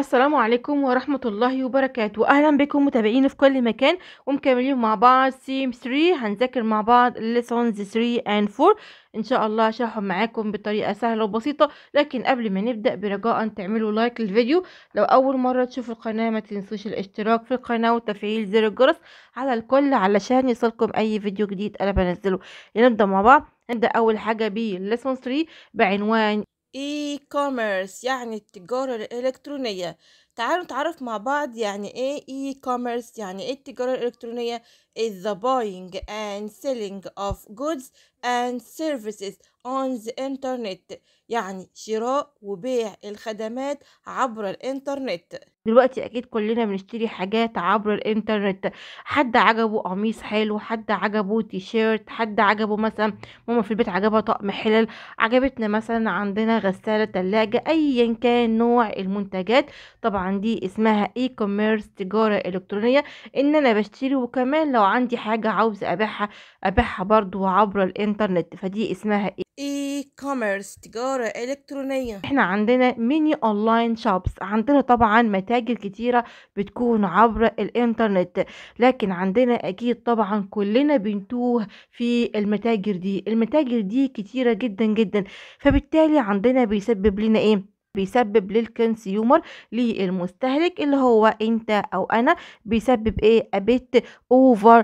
السلام عليكم ورحمة الله وبركاته أهلا بكم متابعين في كل مكان ومكملين مع بعض سيم 3 هنذاكر مع بعض lessons 3 and 4 ان شاء الله هشرحهم معاكم بطريقه سهله وبسيطه لكن قبل ما نبدا برجاء تعملوا لايك للفيديو لو اول مره تشوفوا القناه ما تنسوش الاشتراك في القناه وتفعيل زر الجرس على الكل علشان يصلكم اي فيديو جديد انا بنزله نبدا مع بعض نبدا اول حاجه بليسون 3 بعنوان اي كوميرس يعني التجارة الإلكترونية تعالوا نتعرف مع بعض يعني ايه اي كوميرس يعني ايه التجارة الإلكترونية is the buying and selling of goods and services on the internet يعني شراء وبيع الخدمات عبر الانترنت دلوقتي اكيد كلنا بنشتري حاجات عبر الانترنت حد عجبه قميص حلو حد عجبه تيشيرت حد عجبه مثلا ماما في البيت عجبها طقم حلل عجبتنا مثلا عندنا غسالة تلاجة ايا كان نوع المنتجات طبعا دي اسمها اي كوميرس تجارة الكترونية ان انا بشتري وكمان لو عندي حاجة عاوزة أبيعها أبيعها برضو عبر الإنترنت فدي اسمها إيه اي كوميرس تجارة إلكترونية احنا عندنا ميني اونلاين شوبس عندنا طبعا متاجر كتيرة بتكون عبر الانترنت لكن عندنا اكيد طبعا كلنا بنتوه في المتاجر دي المتاجر دي كتيرة جدا جدا فبالتالي عندنا بيسبب لنا ايه بيسبب للكونسيومر للمستهلك اللي هو انت او انا بيسبب ايه ابيت اوفر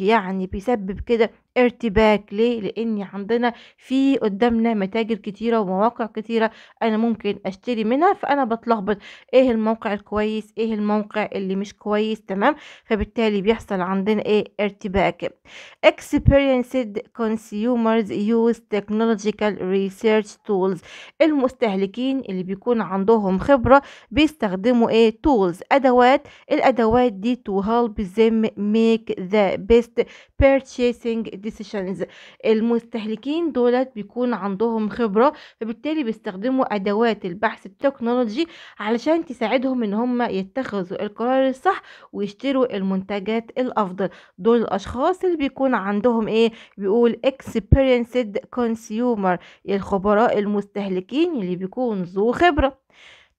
يعني بيسبب كده ارتباك ليه لان عندنا في قدامنا متاجر كتيره ومواقع كتيره انا ممكن اشتري منها فانا بتلخبط ايه الموقع الكويس ايه الموقع اللي مش كويس تمام فبالتالي بيحصل عندنا ايه ارتباك experienced consumers use technological research tools المستهلكين اللي بيكون عندهم خبره بيستخدموا ايه tools ادوات الادوات دي to help them make the best purchasing decisions المستهلكين دولت بيكون عندهم خبرة فبالتالي بيستخدموا أدوات البحث التكنولوجي علشان تساعدهم إن هم يتخذوا القرار الصح ويشتروا المنتجات الأفضل دول الأشخاص اللي بيكون عندهم إيه بيقول experienced consumer الخبراء المستهلكين اللي بيكون ذو خبرة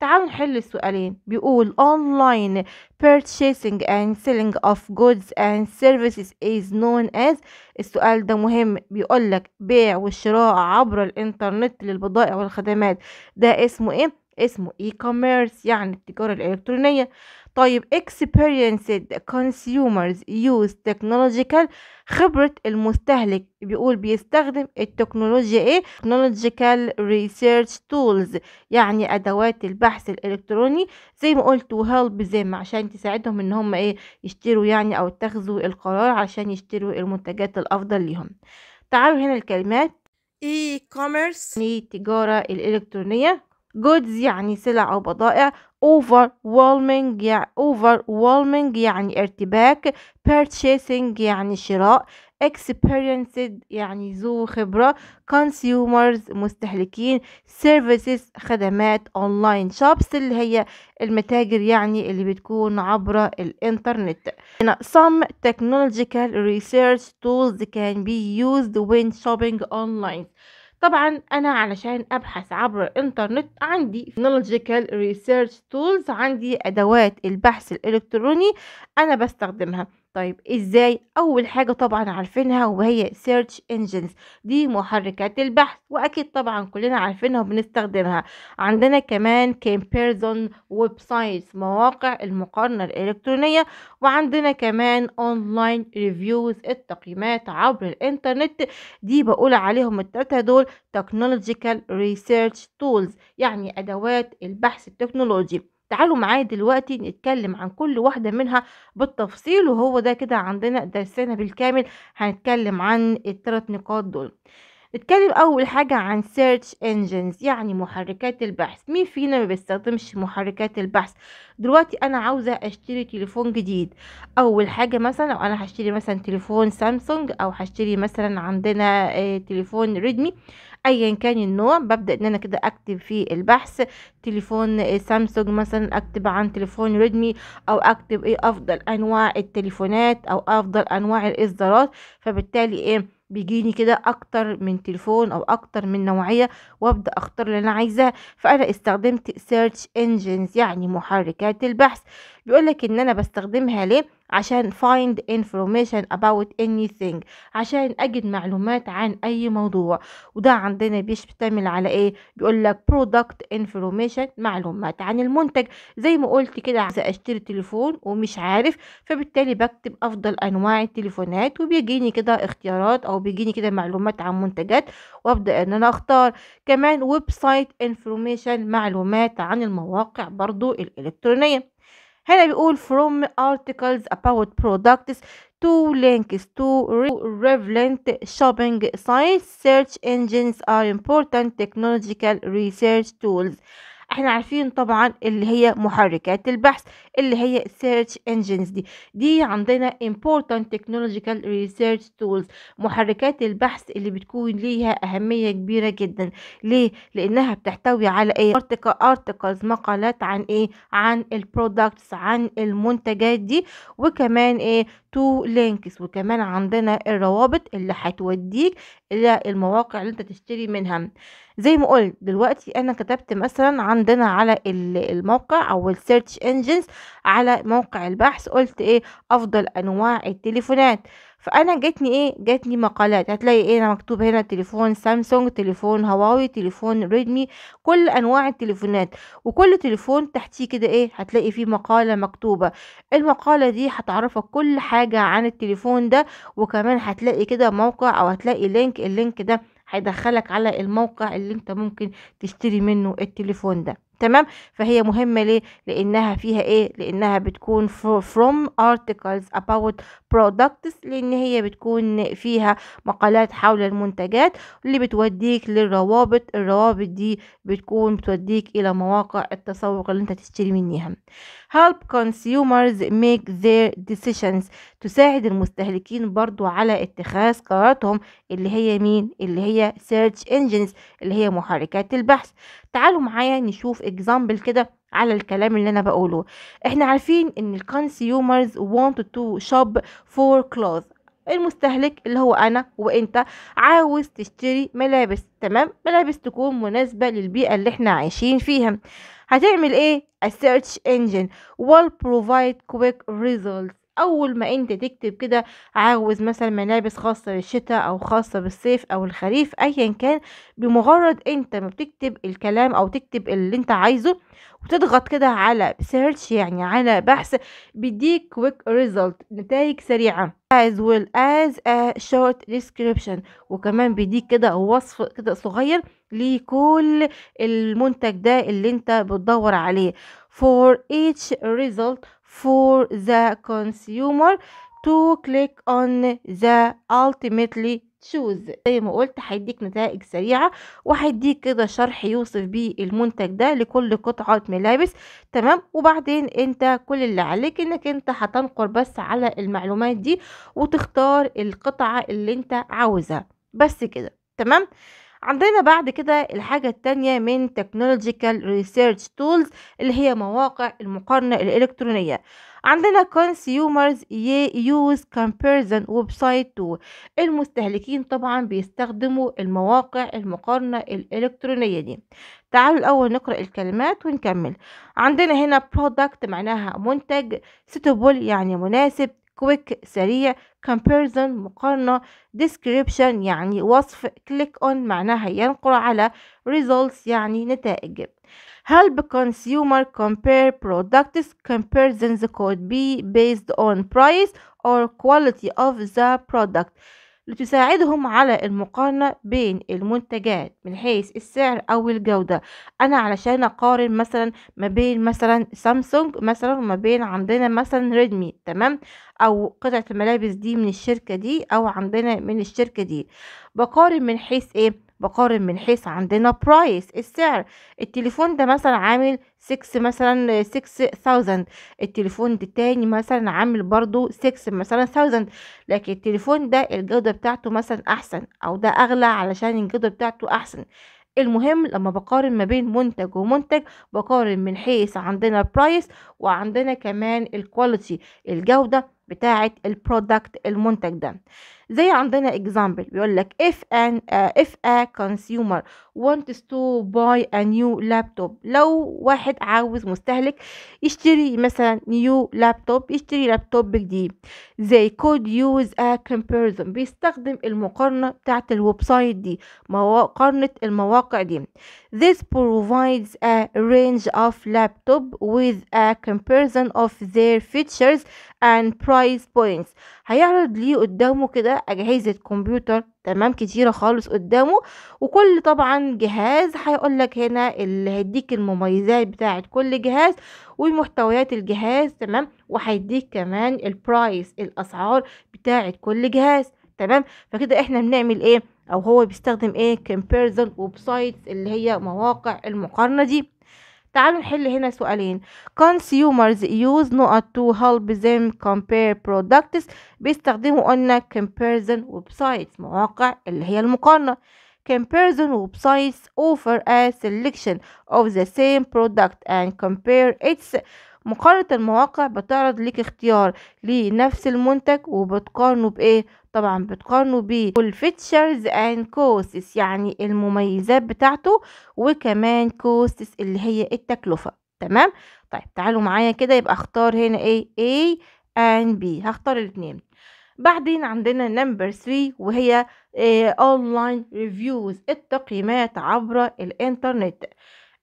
تعالوا نحل السؤالين بيقول online purchasing and selling of goods and services is known as السؤال ده مهم بيقول لك بيع والشراء عبر الانترنت للبضائع والخدمات ده اسمه ايه اسمه e commerce يعني التجارة الالكترونية طيب experienced consumers use technological خبرة المستهلك بيقول بيستخدم التكنولوجيا ايه technological research tools يعني ادوات البحث الالكتروني زي ما قلت وهلب زي ما عشان تساعدهم ان هم ايه يشتروا يعني او اتخذوا القرار عشان يشتروا المنتجات الافضل ليهم تعالوا هنا الكلمات e-commerce يعني التجارة الالكترونية goods يعني سلع أو بضائع overwhelming يعني overwhelming يعني ارتباك purchasing يعني شراء experienced يعني ذو خبرة consumers مستهلكين services خدمات online shops اللي هي المتاجر يعني اللي بتكون عبر الانترنت هنا some technological research tools can be used when shopping online طبعا انا علشان ابحث عبر الانترنت عندي knowledgeable research tools عندي ادوات البحث الالكتروني انا بستخدمها طيب ازاي اول حاجة طبعا عارفينها وهي search engines دي محركات البحث واكيد طبعا كلنا عارفينها وبنستخدمها عندنا كمان comparison websites مواقع المقارنة الالكترونية وعندنا كمان online reviews التقييمات عبر الانترنت دي بقول عليهم التلاتة دول technological research tools يعني ادوات البحث التكنولوجي تعالوا معايا دلوقتي نتكلم عن كل واحدة منها بالتفصيل وهو ده كده عندنا درسنا بالكامل هنتكلم عن الثلاث نقاط دول نتكلم اول حاجة عن search engines يعني محركات البحث مين فينا ما بيستخدمش محركات البحث دلوقتي انا عاوزة اشتري تليفون جديد اول حاجة مثلا لو انا هشتري مثلا تليفون سامسونج او هشتري مثلا عندنا آه، تليفون ريدمي ايا كان النوع ببدا ان انا كده اكتب في البحث تليفون آه، سامسونج مثلا اكتب عن تليفون ريدمي او اكتب ايه افضل انواع التليفونات او افضل انواع الاصدارات فبالتالي ايه بيجيني كده اكتر من تليفون او اكتر من نوعية وابدأ اختار اللي انا عايزاه فانا استخدمت search engines يعني محركات البحث بيقولك ان انا بستخدمها ليه عشان find information about anything عشان اجد معلومات عن اي موضوع وده عندنا بيشتمل على ايه بيقول لك product information معلومات عن المنتج زي ما قلت كده عايزه اشتري تليفون ومش عارف فبالتالي بكتب افضل انواع التليفونات وبيجيني كده اختيارات او بيجيني كده معلومات عن منتجات وابدا ان انا اختار كمان ويب سايت انفورميشن معلومات عن المواقع برضو الالكترونيه هنا بيقول from articles about products to links to relevant shopping sites search engines are important technological research tools احنا عارفين طبعا اللي هي محركات البحث اللي هي search engines دي دي عندنا important technological research tools محركات البحث اللي بتكون ليها اهمية كبيرة جدا ليه لانها بتحتوي على ايه articles مقالات عن ايه عن البرودكتس عن المنتجات دي وكمان ايه تو لينكس وكمان عندنا الروابط اللي هتوديك الى المواقع اللي انت تشتري منها زي ما قلت دلوقتي انا كتبت مثلا عندنا على الموقع او السيرش انجنز على موقع البحث قلت ايه افضل انواع التليفونات فانا جاتني ايه جاتني مقالات هتلاقي ايه انا مكتوب هنا تليفون سامسونج تليفون هواوي تليفون ريدمي كل انواع التليفونات وكل تليفون تحتيه كده ايه هتلاقي فيه مقالة مكتوبة المقالة دي هتعرفك كل حاجة عن التليفون ده وكمان هتلاقي كده موقع او هتلاقي لينك اللينك ده هيدخلك على الموقع اللي انت ممكن تشتري منه التليفون ده تمام فهي مهمة ليه لانها فيها ايه لانها بتكون from articles about products لان هي بتكون فيها مقالات حول المنتجات اللي بتوديك للروابط الروابط دي بتكون بتوديك الى مواقع التسوق اللي انت تشتري منها help consumers make their decisions تساعد المستهلكين برضو على اتخاذ قراراتهم اللي هي مين اللي هي search engines اللي هي محركات البحث تعالوا معايا نشوف اكزامبل كده على الكلام اللي انا بقوله احنا عارفين ان الكونسيومرز want to shop for clothes المستهلك اللي هو انا وانت عاوز تشتري ملابس تمام ملابس تكون مناسبة للبيئة اللي احنا عايشين فيها هتعمل ايه السيرش انجن will provide quick results اول ما انت تكتب كده عاوز مثلا ملابس خاصه بالشتاء او خاصه بالصيف او الخريف ايا كان بمجرد انت ما بتكتب الكلام او تكتب اللي انت عايزه وتضغط كده على سيرش يعني على بحث بيديك كويك ريزلت نتائج سريعه as well as a short description وكمان بيديك كده وصف كده صغير لكل المنتج ده اللي انت بتدور عليه for each result for the consumer to click on the ultimately choose زي ما قلت هيديك نتائج سريعة وهيديك كده شرح يوصف بيه المنتج ده لكل قطعة ملابس تمام وبعدين انت كل اللي عليك انك انت هتنقر بس على المعلومات دي وتختار القطعة اللي انت عاوزها بس كده تمام عندنا بعد كده الحاجة التانية من technological research tools اللي هي مواقع المقارنة الإلكترونية عندنا consumers use comparison website tool المستهلكين طبعا بيستخدموا المواقع المقارنة الإلكترونية دي تعالوا الأول نقرأ الكلمات ونكمل عندنا هنا product معناها منتج suitable يعني مناسب كويك سريع comparison مقارنة description يعني وصف click on معناها ينقر على results يعني نتائج help consumer compare products comparisons could be based on price or quality of the product لتساعدهم على المقارنة بين المنتجات من حيث السعر أو الجودة أنا علشان أقارن مثلا ما بين مثلا سامسونج مثلا وما بين عندنا مثلا ريدمي تمام أو قطعة الملابس دي من الشركة دي أو عندنا من الشركة دي بقارن من حيث إيه بقارن من حيث عندنا برايس السعر التليفون ده مثلا عامل 6 مثلا 6000 التليفون ده تاني مثلا عامل برضو 6 مثلا 1000 لكن التليفون ده الجودة بتاعته مثلا احسن او ده اغلى علشان الجودة بتاعته احسن المهم لما بقارن ما بين منتج ومنتج بقارن من حيث عندنا برايس وعندنا كمان الكواليتي الجودة بتاعة البرودكت المنتج ده زي عندنا example بيقول لك if an uh, if a consumer wants to buy a new laptop لو واحد عاوز مستهلك يشتري مثلا new laptop يشتري لابتوب جديد they could use a comparison بيستخدم المقارنة بتاعت الويب سايت دي مقارنة المواقع دي this provides a range of laptop with a comparison of their features and price points هيعرض ليه قدامه كده اجهزه كمبيوتر تمام كتيره خالص قدامه وكل طبعا جهاز هيقولك هنا اللي هيديك المميزات بتاعه كل جهاز ومحتويات الجهاز تمام وهيديك كمان البرايس الاسعار بتاعه كل جهاز تمام فكده احنا بنعمل ايه او هو بيستخدم ايه comparison ويب سايتس اللي هي مواقع المقارنه دي تعالوا نحل هنا سؤالين consumers use not to help them compare products بيستخدموا قلنا comparison websites مواقع اللي هي المقارنة comparison websites offer a selection of the same product and compare its مقارنة المواقع بتعرض ليك اختيار لنفس المنتج وبتقارنه بايه طبعا بتقارنه بيه والفيتشرز اند كوستس يعني المميزات بتاعته وكمان كوستس اللي هي التكلفة تمام طيب تعالوا معايا كده يبقى اختار هنا ايه A and B هختار الاتنين بعدين عندنا نمبر 3 وهي اونلاين آه، ريفيوز التقييمات عبر الانترنت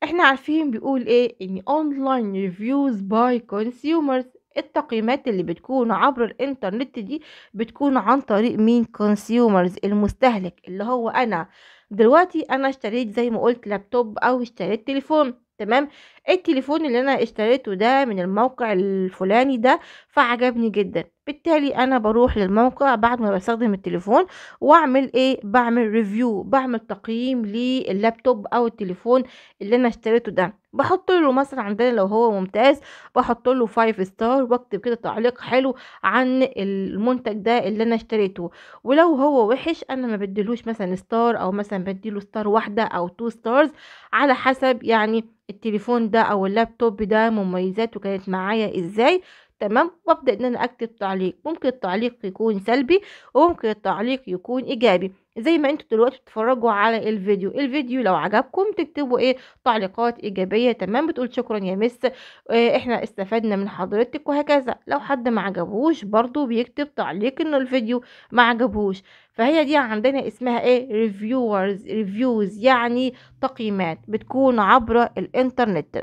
إحنا عارفين بيقول إيه إن online reviews by consumers التقييمات اللي بتكون عبر الانترنت دي بتكون عن طريق مين consumers المستهلك اللي هو أنا دلوقتي أنا اشتريت زي ما قلت لابتوب أو اشتريت تليفون تمام التليفون اللي انا اشتريته ده من الموقع الفلاني ده فعجبني جدا بالتالي انا بروح للموقع بعد ما بستخدم التليفون واعمل ايه بعمل ريفيو بعمل تقييم لللابتوب او التليفون اللي انا اشتريته ده بحط له مثلا عندنا لو هو ممتاز بحط له 5 ستار واكتب كده تعليق حلو عن المنتج ده اللي انا اشتريته ولو هو وحش انا ما بديلوش مثلا ستار او مثلا بديله ستار واحده او 2 ستارز على حسب يعني التليفون ده او اللابتوب ده مميزاته كانت معايا ازاي تمام وابدأ ان انا اكتب تعليق ممكن التعليق يكون سلبي وممكن التعليق يكون ايجابي زي ما انتوا دلوقتي بتتفرجوا على الفيديو الفيديو لو عجبكم تكتبوا ايه تعليقات ايجابيه تمام بتقول شكرا يا مس آه، احنا استفدنا من حضرتك وهكذا لو حد ما عجبوش برده بيكتب تعليق انه الفيديو ما عجبوش فهي دي عندنا اسمها ايه ريفيورز ريفيوز يعني تقييمات بتكون عبر الانترنت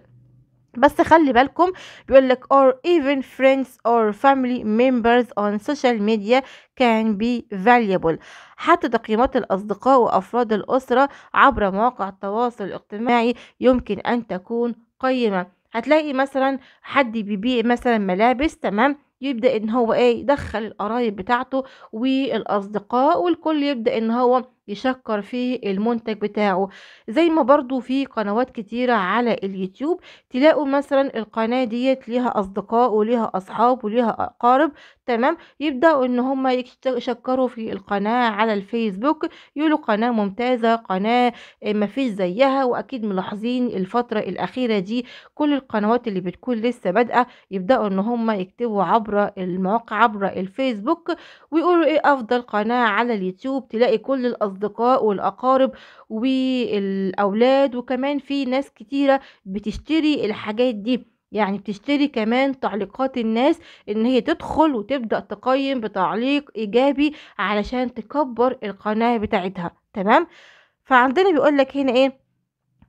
بس خلي بالكم بيقول لك or even friends or family members on social media can be valuable حتى تقييمات الأصدقاء وأفراد الأسرة عبر مواقع التواصل الاجتماعي يمكن أن تكون قيمة هتلاقي مثلا حد بيبيع مثلا ملابس تمام يبدأ إن هو إيه يدخل القرايب بتاعته والأصدقاء والكل يبدأ إن هو يشكر فيه المنتج بتاعه زي ما برضو في قنوات كتيرة على اليوتيوب تلاقوا مثلا القناة ديت ليها اصدقاء وليها اصحاب وليها اقارب تمام يبدأوا ان هم يشكروا في القناة على الفيسبوك يقولوا قناة ممتازة قناة مفيش زيها واكيد ملاحظين الفترة الاخيرة دي كل القنوات اللي بتكون لسه بادئة يبدأوا ان هم يكتبوا عبر المواقع عبر الفيسبوك ويقولوا ايه افضل قناة على اليوتيوب تلاقي كل الاصدقاء الأصدقاء والأقارب والأولاد وكمان في ناس كتيرة بتشتري الحاجات دي يعني بتشتري كمان تعليقات الناس ان هي تدخل وتبدأ تقيم بتعليق ايجابي علشان تكبر القناة بتاعتها تمام فعندنا بيقولك هنا ايه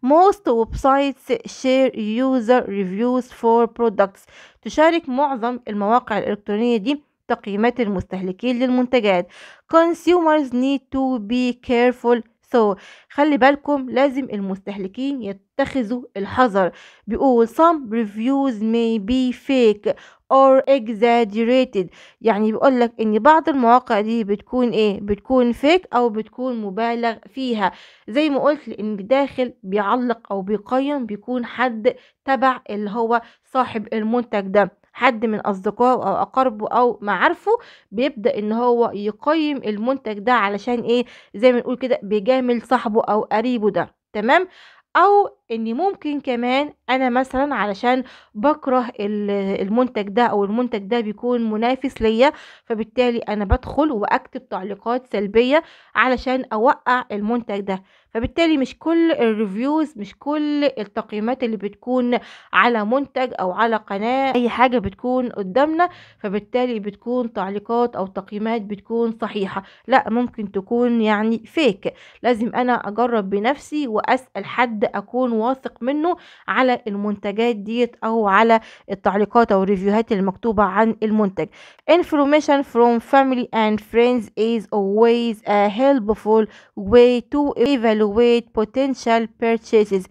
most websites share user reviews for products تشارك معظم المواقع الإلكترونية دي تقييمات المستهلكين للمنتجات consumers need to be careful so خلي بالكم لازم المستهلكين يتخذوا الحذر بيقول some reviews may be fake or exaggerated يعني بيقول لك ان بعض المواقع دي بتكون ايه بتكون فيك او بتكون مبالغ فيها زي ما قلت لان داخل بيعلق او بيقيم بيكون حد تبع اللي هو صاحب المنتج ده حد من اصدقائه او اقاربه او معارفه بيبدا ان هو يقيم المنتج ده علشان ايه زي ما نقول كده بيجامل صاحبه او قريبه ده تمام او ان ممكن كمان انا مثلا علشان بكره المنتج ده او المنتج ده بيكون منافس ليا فبالتالي انا بدخل واكتب تعليقات سلبية علشان اوقع المنتج ده فبالتالي مش كل الريفيوز مش كل التقييمات اللي بتكون على منتج او على قناة اي حاجة بتكون قدامنا فبالتالي بتكون تعليقات او تقييمات بتكون صحيحة لا ممكن تكون يعني فيك لازم انا اجرب بنفسي واسأل حد اكون واثق منه على المنتجات ديت او على التعليقات او الريفيوهات المكتوبه عن المنتج information from family and friends is always a helpful way to evaluate potential purchases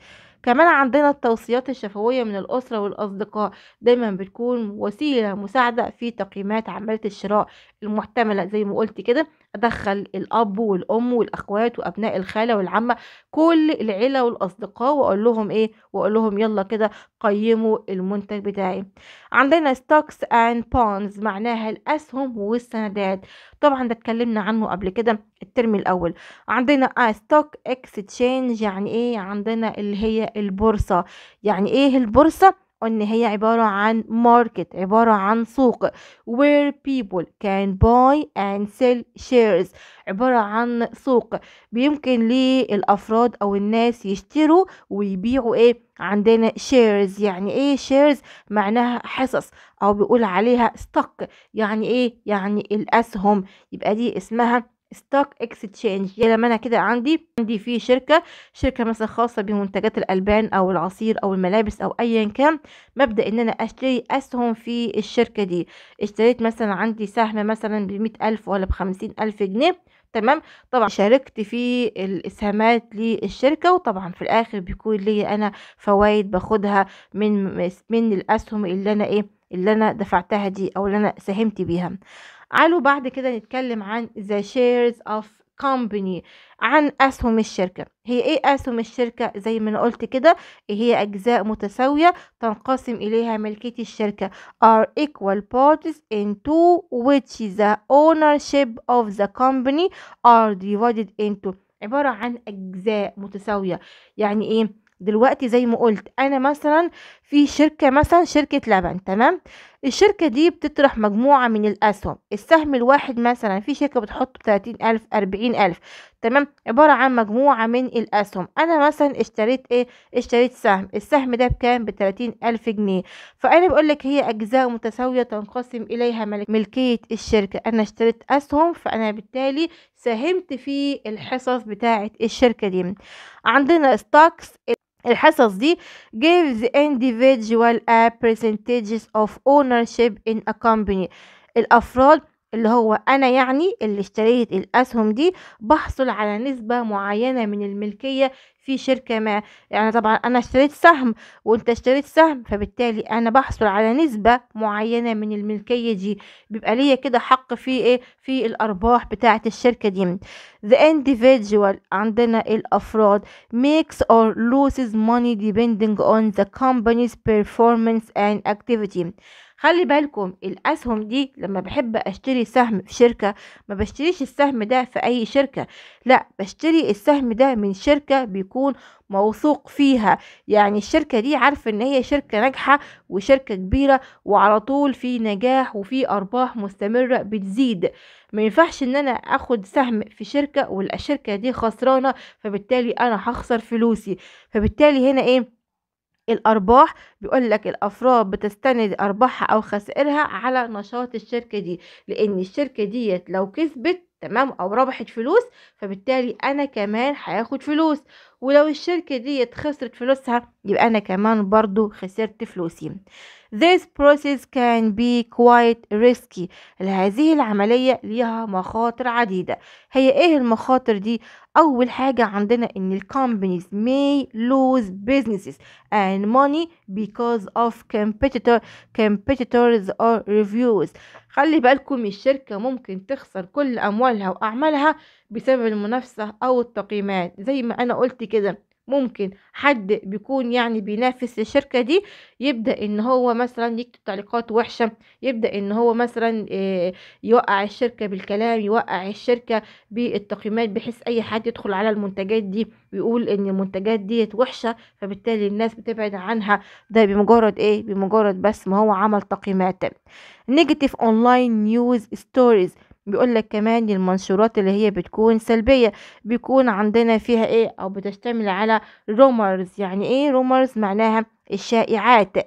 كمان عندنا التوصيات الشفوية من الأسرة والأصدقاء دايما بتكون وسيلة مساعدة في تقييمات عملية الشراء المحتملة زي ما قلت كده أدخل الأب والأم والأخوات وأبناء الخالة والعمة كل العيلة والأصدقاء وأقول لهم إيه وأقول لهم يلا كده قيموا المنتج بتاعي عندنا ستوكس أند بونز معناها الأسهم والسندات طبعا ده اتكلمنا عنه قبل كده الترم الأول عندنا ستوك آه، تشينج يعني إيه عندنا اللي هي البورصة يعني ايه البورصة ان هي عبارة عن ماركت عبارة عن سوق where people can buy and sell shares عبارة عن سوق بيمكن للأفراد أو الناس يشتروا ويبيعوا إيه عندنا shares يعني إيه shares معناها حصص أو بيقول عليها stock يعني إيه يعني الأسهم يبقى دي اسمها ستوك اكستشينج يعني لما انا كده عندي عندي في شركه شركه مثلا خاصه بمنتجات الالبان او العصير او الملابس او ايا كان مبدا ان انا اشتري اسهم في الشركه دي اشتريت مثلا عندي سهم مثلا بمية الف ولا بخمسين الف جنيه تمام طبعا شاركت في الاسهامات للشركه وطبعا في الاخر بيكون لي انا فوائد باخدها من من الاسهم اللي انا ايه اللي انا دفعتها دي او اللي انا ساهمت بيها تعالوا بعد كده نتكلم عن the shares of company عن أسهم الشركة هي إيه أسهم الشركة زي ما أنا قلت كده هي أجزاء متساوية تنقسم إليها ملكية الشركة are equal parts into which the ownership of the company are divided into عبارة عن أجزاء متساوية يعني إيه دلوقتي زي ما قلت أنا مثلا في شركة مثلا شركة لبن تمام الشركة دي بتطرح مجموعة من الأسهم السهم الواحد مثلا في شركة بتحط تلاتين ألف أربعين ألف تمام عبارة عن مجموعة من الأسهم أنا مثلا اشتريت إيه اشتريت سهم السهم ده بكام بتلاتين ألف جنيه فأنا بقولك هي أجزاء متساوية تنقسم إليها ملكية الشركة أنا اشتريت أسهم فأنا بالتالي ساهمت في الحصص بتاعة الشركة دي عندنا ستوكس الحصص دي give the individual a percentages of ownership in a company الأفراد اللي هو أنا يعني اللي اشتريت الأسهم دي بحصل على نسبة معينة من الملكية في شركة ما يعني طبعا أنا اشتريت سهم وأنت اشتريت سهم فبالتالي أنا بحصل على نسبة معينة من الملكية دي بيبقى ليا كده حق في إيه في الأرباح بتاعة الشركة دي the individual عندنا الأفراد makes or loses money depending on the company's performance and activity خلي بالكم الاسهم دي لما بحب اشتري سهم في شركة ما بشتريش السهم ده في اي شركة لا بشتري السهم ده من شركة بيكون موثوق فيها يعني الشركة دي عارفة ان هي شركة ناجحة وشركة كبيرة وعلى طول في نجاح وفي ارباح مستمرة بتزيد ما ينفعش ان انا اخد سهم في شركة والشركة دي خسرانة فبالتالي انا هخسر فلوسي فبالتالي هنا ايه الأرباح بيقول لك الأفراد بتستند أرباحها أو خسائرها على نشاط الشركة دي لأن الشركة دي لو كسبت تمام او ربحت فلوس فبالتالي انا كمان هاخد فلوس ولو الشركة دي خسرت فلوسها يبقى انا كمان برضو خسرت فلوسي This process can be quite risky هذه العملية ليها مخاطر عديدة هي ايه المخاطر دي أول حاجة عندنا إن companies may lose businesses and money because of competitor competitors or reviews خلي بالكم الشركة ممكن تخسر كل أموالها وأعمالها بسبب المنافسة أو التقييمات زي ما أنا قلت كده ممكن حد بيكون يعني بينافس الشركة دي يبدأ ان هو مثلا يكتب تعليقات وحشة يبدأ ان هو مثلا آه، يوقع الشركة بالكلام يوقع الشركة بالتقييمات بحيث اي حد يدخل على المنتجات دي ويقول ان المنتجات دي وحشة فبالتالي الناس بتبعد عنها ده بمجرد ايه بمجرد بس ما هو عمل تقييمات نيجاتيف اونلاين نيوز ستوريز بيقول لك كمان المنشورات اللي هي بتكون سلبية بيكون عندنا فيها ايه او بتشتمل على رومرز يعني ايه رومرز معناها الشائعات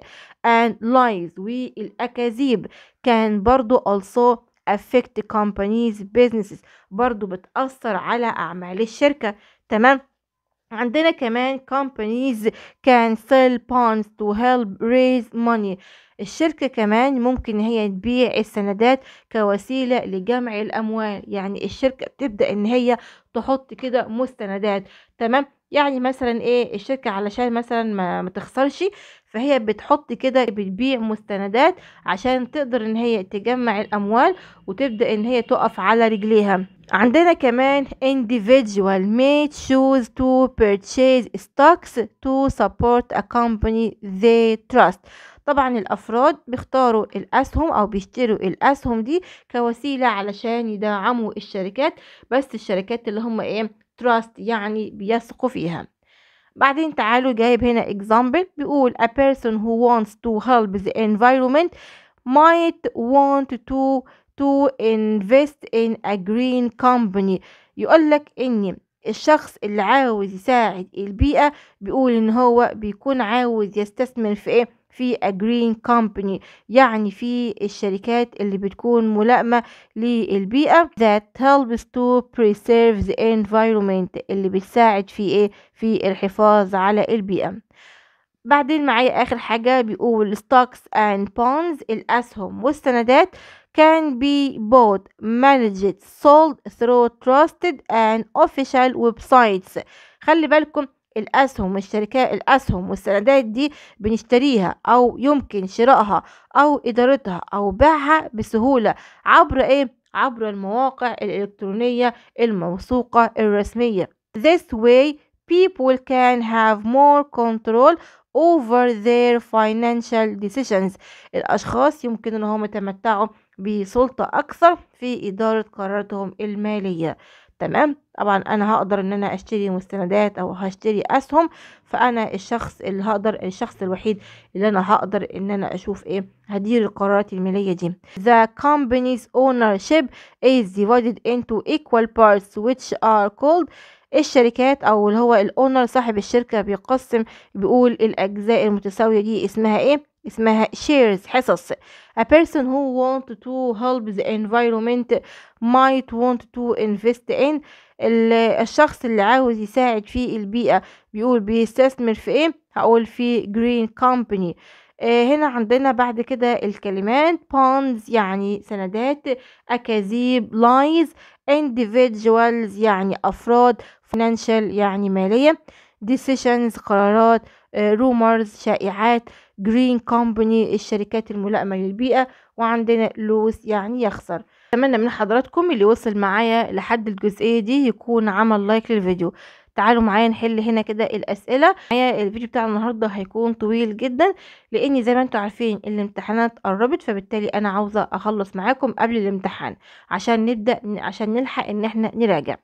and lies والأكاذيب كان برضو also affect companies businesses برضو بتأثر على أعمال الشركة تمام عندنا كمان companies can sell bonds to help raise money الشركة كمان ممكن هي تبيع السندات كوسيلة لجمع الأموال يعني الشركة بتبدأ إن هي تحط كده مستندات تمام يعني مثلا ايه الشركة علشان مثلا ما, ما تخسرش فهي بتحط كده بتبيع مستندات عشان تقدر ان هي تجمع الاموال وتبدا ان هي تقف على رجليها عندنا كمان individual may choose to purchase stocks to support a company they trust طبعا الافراد بيختاروا الاسهم او بيشتروا الاسهم دي كوسيله علشان يدعموا الشركات بس الشركات اللي هم ايه تراست يعني بيثقوا فيها بعدين تعالوا جايب هنا example بيقول a person who wants to help the environment might want to to invest in a green company يقول لك ان الشخص اللي عاوز يساعد البيئة بيقول ان هو بيكون عاوز يستثمر في ايه في a green company يعني في الشركات اللي بتكون ملائمة للبيئة that helps to preserve the environment اللي بتساعد في ايه في الحفاظ على البيئة بعدين معايا آخر حاجة بيقول stocks and bonds الأسهم والسندات can be bought, managed, sold through trusted and official websites خلي بالكم الأسهم والشركات الأسهم والسندات دي بنشتريها أو يمكن شرائها أو إدارتها أو بيعها بسهولة عبر إيه؟ عبر المواقع الإلكترونية الموثوقة الرسمية This way people can have more control over their financial decisions الأشخاص يمكن إن هم يتمتعوا بسلطة أكثر في إدارة قراراتهم المالية تمام طبعا انا هقدر ان انا اشتري مستندات او هشتري اسهم فانا الشخص اللي هقدر الشخص الوحيد اللي انا هقدر ان انا اشوف ايه هدير القرارات المالية دي The company's ownership is divided into equal parts which are called الشركات او اللي هو الاونر صاحب الشركة بيقسم بيقول الاجزاء المتساوية دي اسمها ايه اسمها shares حصص a person who want to help the environment might want to invest in الشخص اللي عاوز يساعد في البيئة بيقول بيستثمر في ايه هقول في green company آه، هنا عندنا بعد كده الكلمات bonds يعني سندات أكاذيب lies individuals يعني أفراد financial يعني مالية decisions قرارات رومرز آه، شائعات جرين كومباني الشركات الملائمة للبيئة وعندنا لوس يعني يخسر أتمنى من حضراتكم اللي وصل معايا لحد الجزئية دي يكون عمل لايك للفيديو تعالوا معايا نحل هنا كده الاسئله معايا الفيديو بتاع النهارده هيكون طويل جدا لان زي ما انتم عارفين الامتحانات قربت فبالتالي انا عاوزه اخلص معاكم قبل الامتحان عشان نبدا عشان نلحق ان احنا نراجع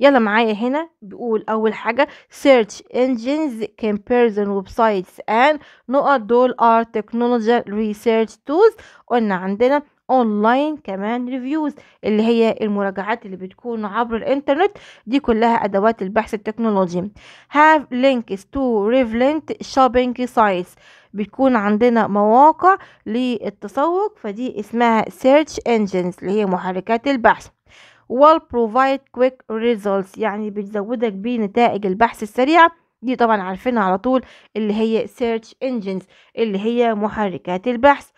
يلا معايا هنا بيقول اول حاجه search engines comparison websites and نقط دول are technology research tools قلنا عندنا اونلاين كمان ريفيوز اللي هي المراجعات اللي بتكون عبر الانترنت دي كلها ادوات البحث التكنولوجي هاف لينكس تو ريفلنت شوبينج سايتس بتكون عندنا مواقع للتسوق فدي اسمها سيرش انجنز اللي هي محركات البحث will provide quick results يعني بتزودك بنتائج البحث السريع دي طبعا عارفينها على طول اللي هي search engines اللي هي محركات البحث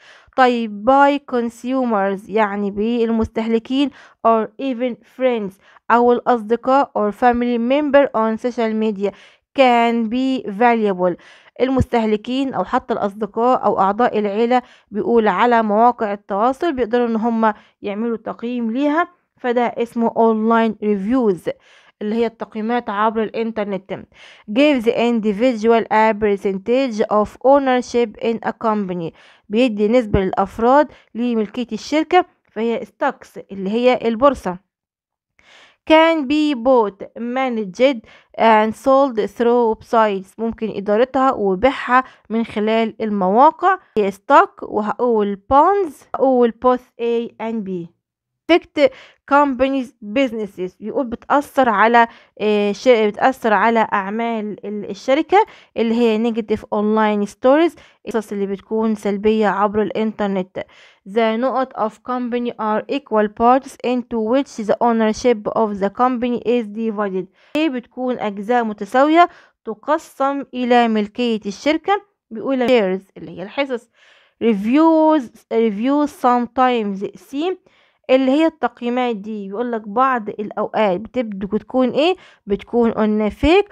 طيب by consumers يعني بالمستهلكين or even friends أو الأصدقاء or family member on social media can be valuable المستهلكين أو حتى الأصدقاء أو أعضاء العيلة بيقول على مواقع التواصل بيقدروا إن هم يعملوا تقييم ليها فده اسمه online reviews اللي هي التقييمات عبر الانترنت give the individual a percentage of ownership in a company بيدي نسبة للأفراد لملكية الشركة فهي stocks اللي هي البورصة can be bought managed and sold through websites ممكن إدارتها وبيعها من خلال المواقع هي stock وهقول bonds هقول both A and B affect كومبانيز businesses بيقول بتأثر على بتأثر على أعمال الشركة اللي هي negative online stories القصص اللي بتكون سلبية عبر الإنترنت the نقط of company are equal parts into which the ownership of the company is divided هي بتكون أجزاء متساوية تقسم إلى ملكية الشركة بيقول shares اللي هي الحصص reviews reviews sometimes seem اللي هي التقييمات دي لك بعض الأوقات بتبدو بتكون ايه بتكون اون fake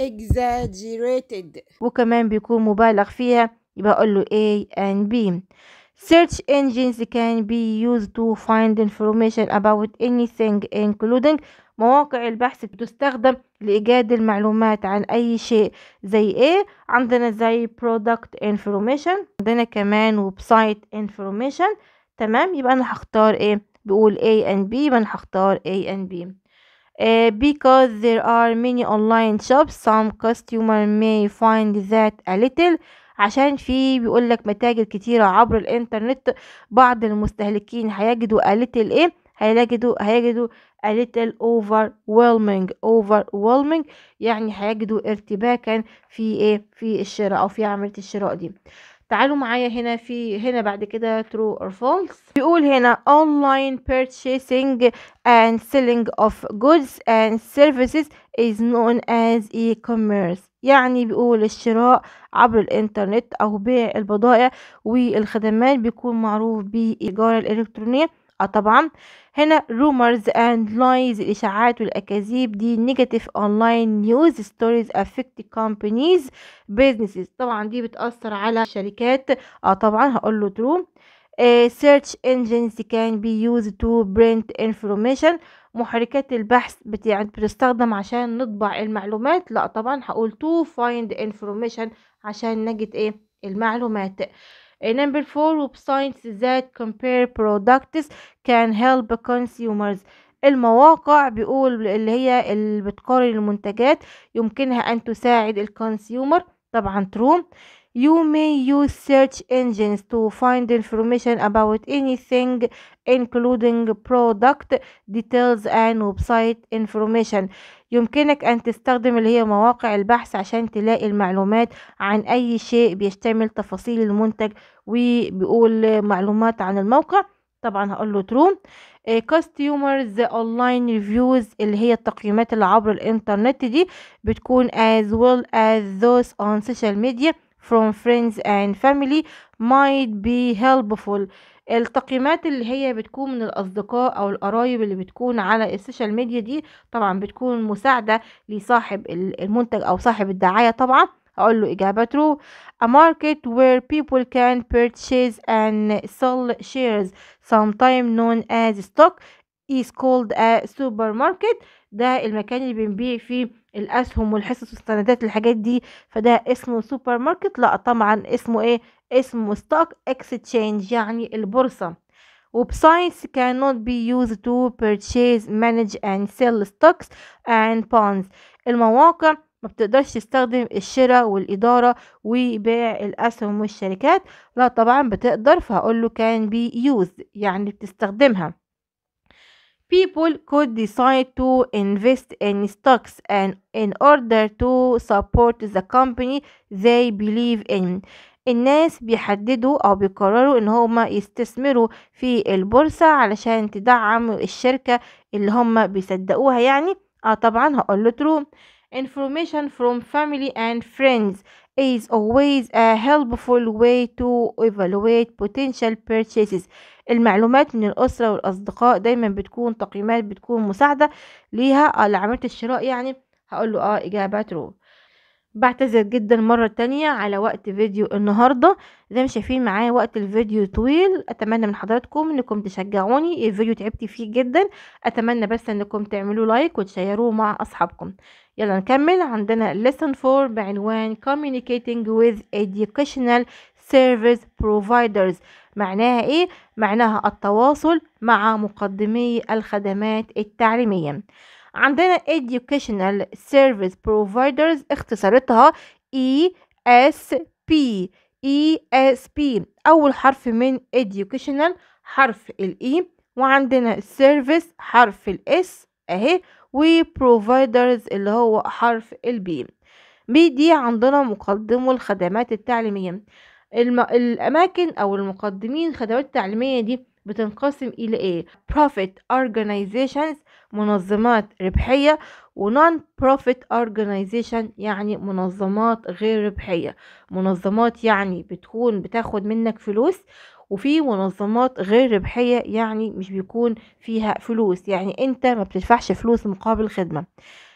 exaggerated وكمان بيكون مبالغ فيها يبقى اقول له A and B Search engines can be used to find information about anything including مواقع البحث بتستخدم لإيجاد المعلومات عن أي شيء زي إيه عندنا زي product information عندنا كمان website information تمام يبقى أنا هختار إيه بقول A and B من هختار A and B uh, because there are many online shops some customer may find that a little عشان في بيقول لك متاجر كتيرة عبر الانترنت بعض المستهلكين هيجدوا a little ايه هيجدوا هيجدوا a little overwhelming overwhelming يعني هيجدوا ارتباكا في ايه في الشراء او في عملية الشراء دي تعالوا معايا هنا في هنا بعد كده true or false بيقول هنا online purchasing and selling of goods and services is known as e-commerce يعني بيقول الشراء عبر الانترنت او بيع البضائع والخدمات بيكون معروف بالتجارة الالكترونية اه طبعا هنا rumors and lies الاشاعات والاكاذيب دي negative online news stories affect companies businesses طبعا دي بتاثر على الشركات اه طبعا هقول له true سيرش آه search engines can be used to print information محركات البحث بت يعني بتستخدم عشان نطبع المعلومات لا طبعا هقول to find information عشان نجد ايه المعلومات number four, websites that compare products can help consumers المواقع بيقول اللي هي اللي بتقارن المنتجات يمكنها أن تساعد الكونسيومر طبعا You may use search engines to find information about anything including product details and website information يمكنك أن تستخدم اللي هي مواقع البحث عشان تلاقي المعلومات عن أي شيء بيشتمل تفاصيل المنتج وبيقول معلومات عن الموقع طبعا هقول له ترو كاستيومرز اونلاين ريفيوز اللي هي التقييمات اللي عبر الانترنت دي بتكون as well as those on social media from friends and family might be helpful التقييمات اللي هي بتكون من الأصدقاء أو القرايب اللي بتكون على السوشيال ميديا دي طبعا بتكون مساعدة لصاحب المنتج أو صاحب الدعاية طبعا هقول له إجابة ترو a market where people can purchase and sell shares sometimes known as stock is called a supermarket ده المكان اللي بنبيع فيه الأسهم والحصص والسندات الحاجات دي فده اسمه سوبر ماركت لا طبعا اسمه ايه اسمه stock exchange يعني البورصة وبساينس cannot be used to purchase manage and sell stocks and bonds المواقع ما بتقدرش تستخدم الشراء والإدارة وبيع الأسهم والشركات لا طبعا بتقدر فهقول له can be used يعني بتستخدمها people could decide to invest in stocks and in order to support the company they believe in الناس بيحددوا او بيقرروا ان هما يستثمروا في البورصة علشان تدعم الشركة اللي هما بيصدقوها يعني اه طبعا هقول له ترو information from family and friends is always a helpful way to evaluate potential purchases المعلومات من الأسرة والأصدقاء دايما بتكون تقييمات بتكون مساعدة ليها آه، لعملية الشراء يعني هقول له اه إجابة true بعتذر جدا مرة تانية على وقت فيديو النهاردة زي ما شايفين معايا وقت الفيديو طويل اتمنى من حضراتكم انكم تشجعوني الفيديو تعبت فيه جدا اتمنى بس انكم تعملوا لايك وتشيروه مع اصحابكم يلا نكمل عندنا lesson 4 بعنوان communicating with educational service providers معناها ايه معناها التواصل مع مقدمي الخدمات التعليمية عندنا educational service providers اختصارتها ESP ESP أول حرف من educational حرف الإي e. وعندنا service حرف الاس اهي providers اللي هو حرف البي بي دي عندنا مقدم الخدمات التعليمية الم... الأماكن أو المقدمين الخدمات التعليمية دي بتنقسم إلى إيه؟ Profit Organizations منظمات ربحية ونون بروفيت اورجانيزيشن يعني منظمات غير ربحية منظمات يعني بتكون بتاخد منك فلوس وفي منظمات غير ربحية يعني مش بيكون فيها فلوس يعني انت ما بتدفعش فلوس مقابل خدمة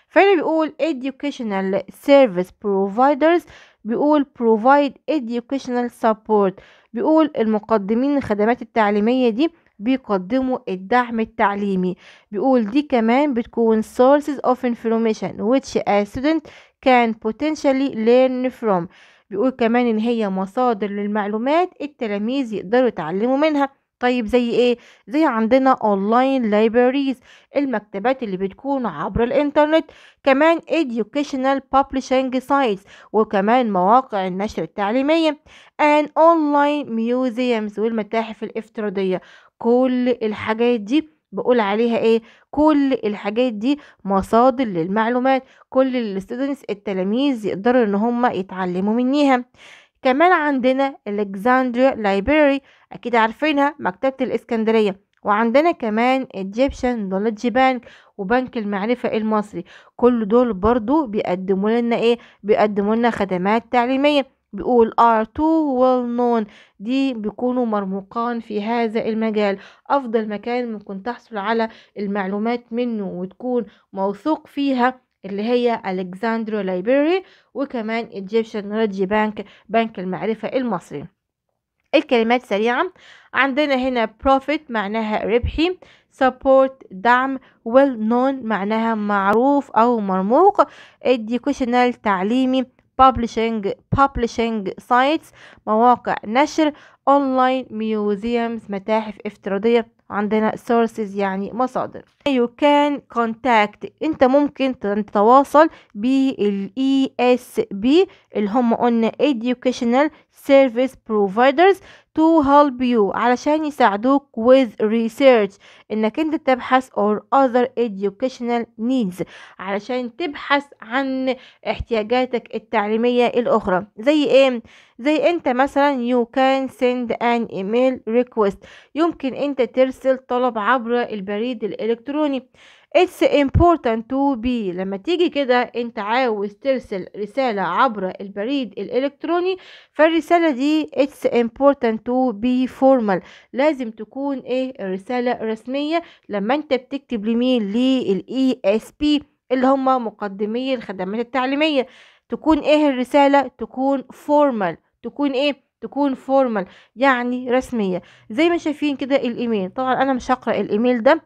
فانا بيقول educational service providers بيقول provide educational support بيقول المقدمين الخدمات التعليمية دي بيقدموا الدعم التعليمي بيقول دي كمان بتكون sources of information which a student can potentially learn from بيقول كمان ان هي مصادر للمعلومات التلاميذ يقدروا يتعلموا منها طيب زي ايه زي عندنا اونلاين libraries المكتبات اللي بتكون عبر الانترنت كمان educational publishing sites وكمان مواقع النشر التعليمية and online museums والمتاحف الافتراضية كل الحاجات دي بقول عليها ايه كل الحاجات دي مصادر للمعلومات كل الستودنتس التلاميذ يقدروا ان هم يتعلموا منيها كمان عندنا الكساندريا لايبراري اكيد عارفينها مكتبة الاسكندرية وعندنا كمان ايجيبشن نولج بانك وبنك المعرفة المصري كل دول برضو بيقدموا لنا ايه بيقدموا لنا خدمات تعليمية بيقول are too well known دي بيكونوا مرموقان في هذا المجال أفضل مكان ممكن تحصل على المعلومات منه وتكون موثوق فيها اللي هي ألكساندرو لايبرري وكمان ايجيبشن نولوجي بانك بنك المعرفة المصري الكلمات سريعة عندنا هنا profit معناها ربحي support دعم well known معناها معروف أو مرموق educational تعليمي publishing publishing sites مواقع نشر online museums متاحف افتراضية عندنا sources يعني مصادر you can contact انت ممكن تتواصل بال ESB اللي هم قلنا educational service providers to help you علشان يساعدوك with research انك انت تبحث or other educational needs علشان تبحث عن احتياجاتك التعليمية الاخرى زي ايه زي انت مثلا you can send an email request يمكن انت ترسل طلب عبر البريد الالكتروني it's important to be لما تيجي كده انت عاوز ترسل رسالة عبر البريد الالكتروني فالرسالة دي it's important to be formal لازم تكون ايه الرسالة رسمية لما انت بتكتب لمين للاي اس e بي اللي هم مقدمي الخدمات التعليمية تكون ايه الرسالة تكون formal تكون ايه تكون فورمال يعني رسمية زي ما شايفين كده الايميل طبعا انا مش هقرا الايميل ده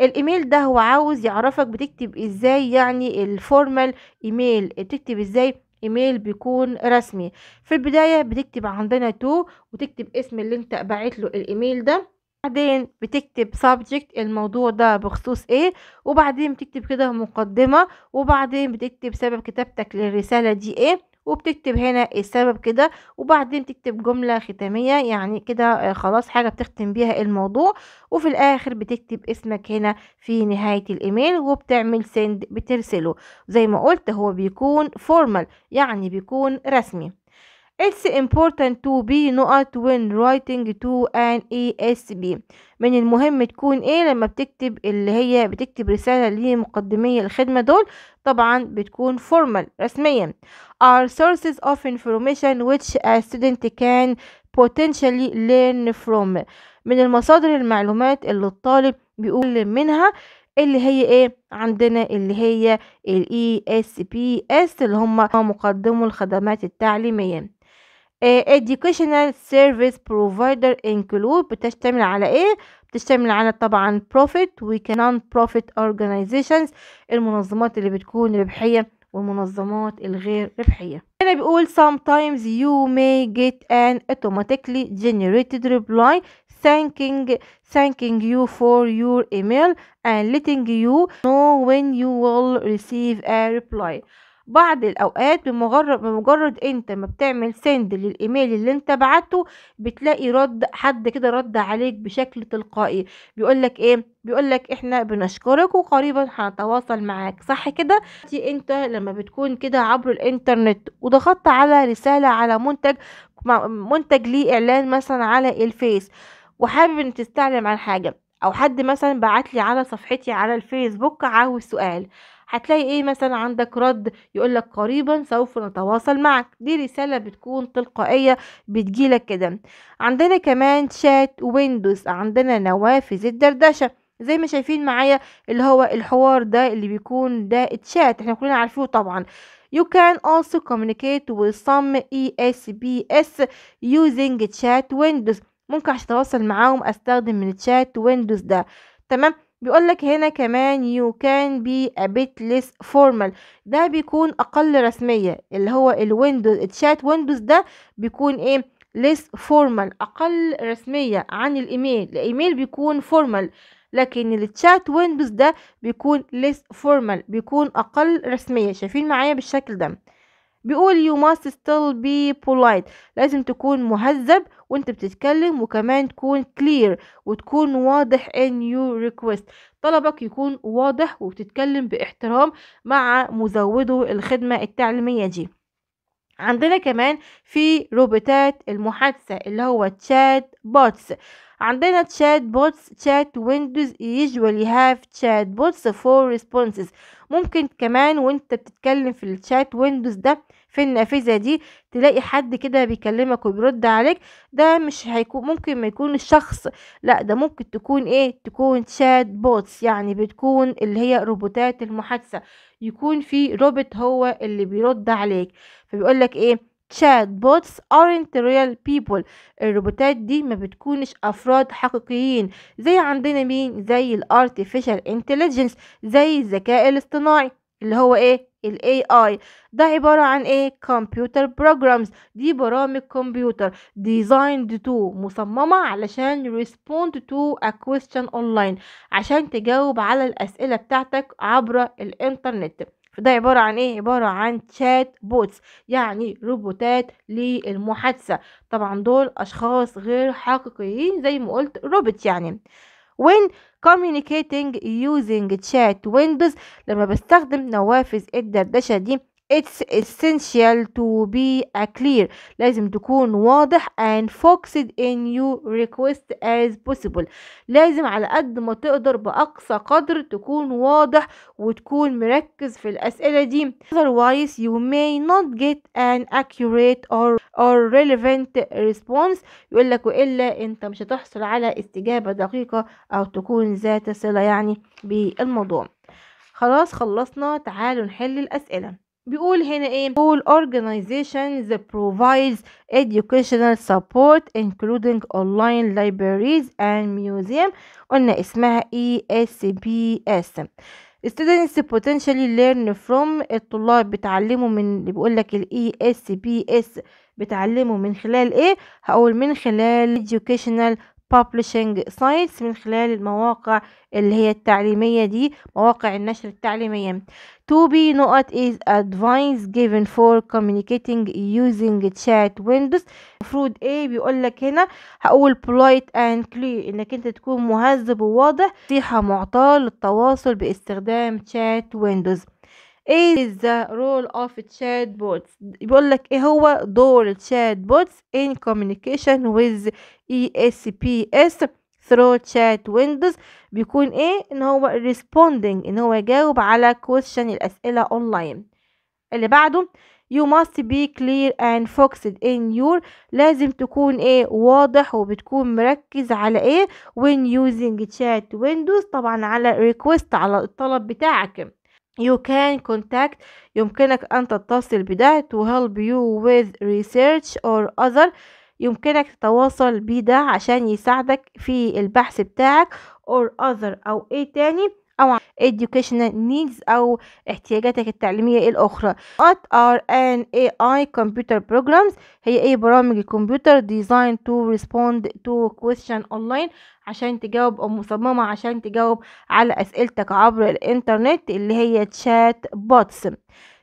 الايميل ده هو عاوز يعرفك بتكتب ازاي يعني الفورمال ايميل بتكتب ازاي ايميل بيكون رسمي في البداية بتكتب عندنا تو وتكتب اسم اللي انت باعت له الايميل ده بعدين بتكتب subject الموضوع ده بخصوص ايه وبعدين بتكتب كده مقدمة وبعدين بتكتب سبب كتابتك للرسالة دي ايه وبتكتب هنا السبب كده وبعدين تكتب جملة ختامية يعني كده آه، خلاص حاجة بتختم بيها الموضوع وفي الآخر بتكتب اسمك هنا في نهاية الإيميل وبتعمل سند بترسله زي ما قلت هو بيكون فورمال يعني بيكون رسمي It's important to be not when writing to an ESB من المهم تكون ايه لما بتكتب اللي هي بتكتب رسالة لمقدمي الخدمة دول طبعا بتكون formal رسميا are sources of information which a student can potentially learn from من المصادر المعلومات اللي الطالب بيقول منها اللي هي ايه عندنا اللي هي الاي اس بي اس اللي هم مقدمو الخدمات التعليميه educational service provider include بتشتمل على ايه بتشتمل على طبعا profit non profit organizations المنظمات اللي بتكون ربحية والمنظمات الغير ربحية هنا بيقول sometimes you may get an automatically generated reply thanking thanking you for your email and letting you know when you will receive a reply بعض الأوقات بمجرد بمجرد أنت ما بتعمل سند للإيميل اللي أنت بعته بتلاقي رد حد كده رد عليك بشكل تلقائي بيقولك إيه بيقولك إحنا بنشكرك وقريبا هنتواصل معاك صح كده أنت لما بتكون كده عبر الإنترنت وضغطت على رسالة على منتج منتج ليه إعلان مثلا على الفيس وحابب ان تستعلم عن حاجه او حد مثلا بعت لي على صفحتي على الفيسبوك عاوز سؤال هتلاقي ايه مثلا عندك رد يقول لك قريبا سوف نتواصل معك دي رسالة بتكون تلقائية بتجيلك كده عندنا كمان شات ويندوز عندنا نوافذ الدردشة زي ما شايفين معايا اللي هو الحوار ده اللي بيكون ده تشات احنا كلنا عارفينه طبعا You can also communicate with some ESPs using chat windows ممكن عشان اتواصل معاهم استخدم من chat windows ده تمام بيقول لك هنا كمان you can be a bit less formal ده بيكون اقل رسميه اللي هو الويندوز الشات ويندوز ده بيكون ايه less formal اقل رسميه عن الايميل الايميل بيكون formal لكن الشات ويندوز ده بيكون less formal بيكون اقل رسميه شايفين معايا بالشكل ده بيقول you must still be polite لازم تكون مهذب وانت بتتكلم وكمان تكون clear وتكون واضح in your request طلبك يكون واضح وبتتكلم باحترام مع مزوده الخدمة التعليمية دي عندنا كمان في روبوتات المحادثة اللي هو تشات بوتس عندنا تشات بوتس تشات ويندوز usually have chat bots for responses ممكن كمان وانت بتتكلم في التشات ويندوز ده في النافذة دي تلاقي حد كده بيكلمك وبيرد عليك ده مش هيكون ممكن ما يكون الشخص لا ده ممكن تكون ايه تكون شات بوتس يعني بتكون اللي هي روبوتات المحادثة يكون في روبوت هو اللي بيرد عليك فبيقولك ايه شات بوتس aren't real people الروبوتات دي ما بتكونش افراد حقيقيين زي عندنا مين زي الارتفيشال انتليجنس زي الذكاء الاصطناعي اللي هو ايه ال AI ده عبارة عن ايه computer programs دي برامج كمبيوتر designed to مصممة علشان respond to a question online عشان تجاوب على الأسئلة بتاعتك عبر الإنترنت فده عبارة عن ايه عبارة عن تشات بوتس يعني روبوتات للمحادثة طبعا دول اشخاص غير حقيقيين زي ما قلت روبوت يعني when communicating using chat windows لما بستخدم نوافذ الدردشة دي It's essential to be a clear لازم تكون واضح and focused in your request as possible لازم على قد ما تقدر بأقصى قدر تكون واضح وتكون مركز في الأسئلة دي otherwise you may not get an accurate or, or relevant response يقول لك وإلا أنت مش هتحصل على استجابة دقيقة أو تكون ذات صلة يعني بالموضوع خلاص خلصنا تعالوا نحل الأسئلة بيقول هنا ايه بيقول organizations provides educational support including online libraries and museum قلنا اسمها ESPS students potentially learn from الطلاب بتعلموا من بيقول لك ال ESPS بتعلموا من خلال ايه هقول من خلال educational publishing sites من خلال المواقع اللي هي التعليمية دي مواقع النشر التعليمية to be نقط is advice given for communicating using chat windows مفروض ايه بيقولك هنا هقول polite and clear انك انت تكون مهذب وواضح نصيحة معطاة للتواصل باستخدام chat windows ايه the role of chatbots بيقول لك ايه هو دور chatbots in communication with ESPS through chat windows بيكون ايه ان هو responding ان هو يجاوب على question الاسئله اونلاين اللي بعده you must be clear and focused in your لازم تكون ايه واضح وبتكون مركز على ايه when using chat windows طبعا على request على الطلب بتاعك You can contact يمكنك أن تتصل بده to help you with research or other يمكنك تتواصل بده عشان يساعدك في البحث بتاعك or other أو إيه تاني أو educational needs أو احتياجاتك التعليمية الأخرى What are an AI computer programs هي أي برامج الكمبيوتر designed to respond to question online عشان تجاوب أو مصممة عشان تجاوب على أسئلتك عبر الإنترنت اللي هي chat bots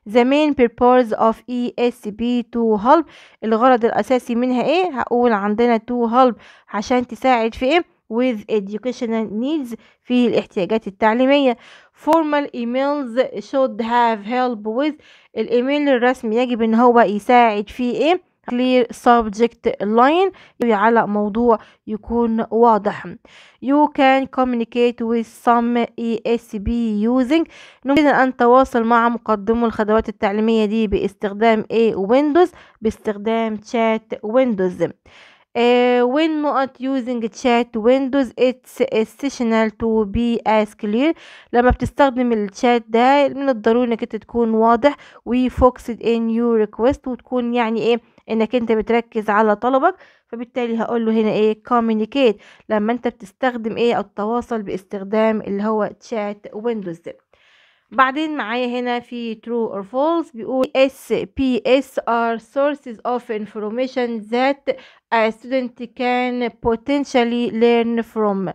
The main purpose of ESP to help الغرض الأساسي منها إيه هقول عندنا to help عشان تساعد في إيه with educational needs في الاحتياجات التعليمية formal emails should have help with الايميل الرسمي يجب ان هو يساعد في ايه clear subject line على موضوع يكون واضح you can communicate with some ESB using ممكن أن تواصل مع مقدم الخدمات التعليمية دي باستخدام A Windows باستخدام Chat Windows Uh, when not using chat windows it's essential to be as clear لما بتستخدم الشات ده من الضروري انك انت تكون واضح و focused in your request وتكون يعني ايه انك انت بتركز على طلبك فبالتالي هقول له هنا ايه communicate لما انت بتستخدم ايه التواصل باستخدام اللي هو chat windows ده بعدين معايا هنا في true or false بيقول SPS are sources of information that a student can potentially learn from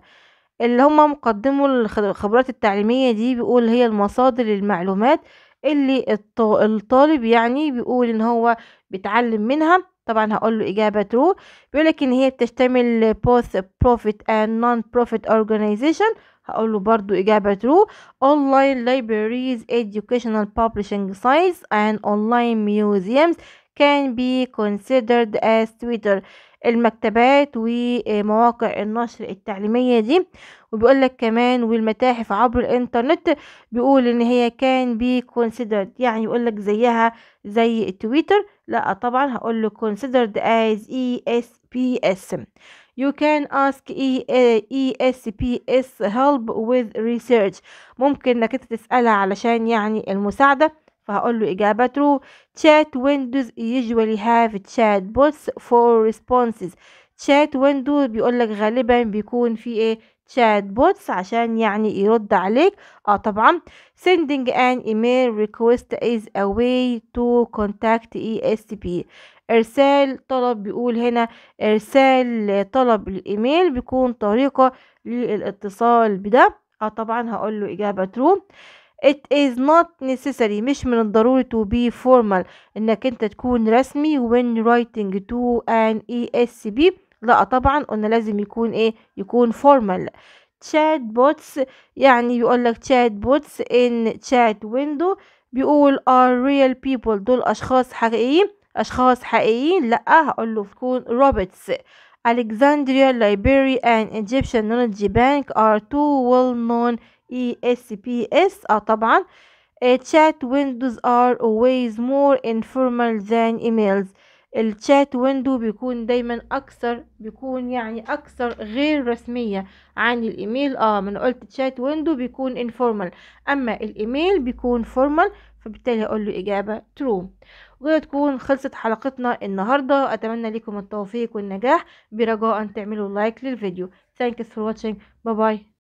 اللي هما مقدموا الخبرات التعليمية دي بيقول هي المصادر المعلومات اللي الطالب يعني بيقول ان هو بيتعلم منها طبعا هقول له إجابة بيقول بيقولك إن هي بتشتمل both profit and non-profit organization هقول له برضو إجابة true online libraries educational publishing sites and online museums can be considered as Twitter المكتبات ومواقع النشر التعليمية دي وبيقول لك كمان والمتاحف عبر الانترنت بيقول ان هي كان بي considered يعني يقول لك زيها زي تويتر لا طبعا هقول له considered as ESPS You can ask ESPS help with research ممكن انك انت تسألها علشان يعني المساعدة فهقول له إجابة true chat windows usually have chat bots for responses chat windows بيقول لك غالبا بيكون في ايه chat bots عشان يعني يرد عليك اه طبعا sending an email request is a way to contact ESP ارسال طلب بيقول هنا ارسال طلب الايميل بيكون طريقة للاتصال بده اه طبعا هقول له اجابة ترو it is not necessary مش من الضروري to be formal انك انت تكون رسمي when writing to an ESP لا طبعا قلنا لازم يكون ايه يكون formal chat bots يعني يقول لك chat bots in chat window بيقول are real people دول اشخاص حقيقيين أشخاص حقيقيين لأ هقوله تكون روبرتس Alexandria Library and Egyptian Knowledge Bank are two well-known ESPS اه طبعا آه، chat windows are always more informal than emails الشات ويندو بيكون دايما اكثر بيكون يعني اكثر غير رسمية عن الايميل اه من قلت تشات ويندو بيكون informal اما الايميل بيكون formal فبالتالي هقول له اجابة true وكده تكون خلصت حلقتنا النهاردة أتمنى لكم التوفيق والنجاح برجاء أن تعملوا لايك للفيديو you for watching Bye bye.